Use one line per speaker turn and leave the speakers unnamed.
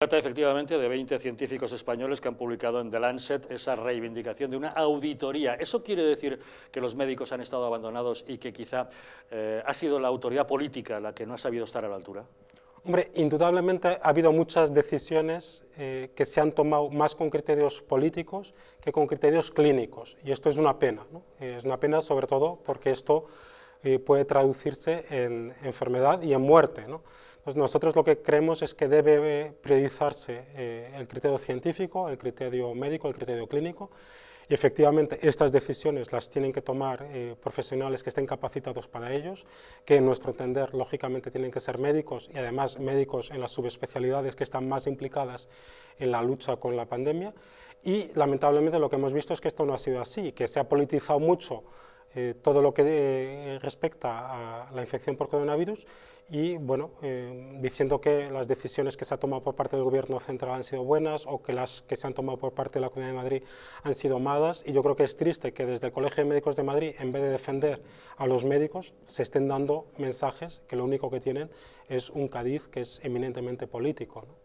trata efectivamente de 20 científicos españoles que han publicado en The Lancet esa reivindicación de una auditoría. ¿Eso quiere decir que los médicos han estado abandonados y que quizá eh, ha sido la autoridad política la que no ha sabido estar a la altura?
Hombre, indudablemente ha habido muchas decisiones eh, que se han tomado más con criterios políticos que con criterios clínicos, y esto es una pena. ¿no? Es una pena sobre todo porque esto eh, puede traducirse en enfermedad y en muerte. ¿no? Pues nosotros lo que creemos es que debe eh, priorizarse eh, el criterio científico, el criterio médico, el criterio clínico, y efectivamente estas decisiones las tienen que tomar eh, profesionales que estén capacitados para ellos, que en nuestro entender lógicamente tienen que ser médicos y además médicos en las subespecialidades que están más implicadas en la lucha con la pandemia. Y lamentablemente lo que hemos visto es que esto no ha sido así, que se ha politizado mucho eh, todo lo que eh, respecta a la infección por coronavirus y bueno, eh, diciendo que las decisiones que se han tomado por parte del Gobierno central han sido buenas o que las que se han tomado por parte de la Comunidad de Madrid han sido malas y yo creo que es triste que desde el Colegio de Médicos de Madrid, en vez de defender a los médicos, se estén dando mensajes que lo único que tienen es un cadiz que es eminentemente político.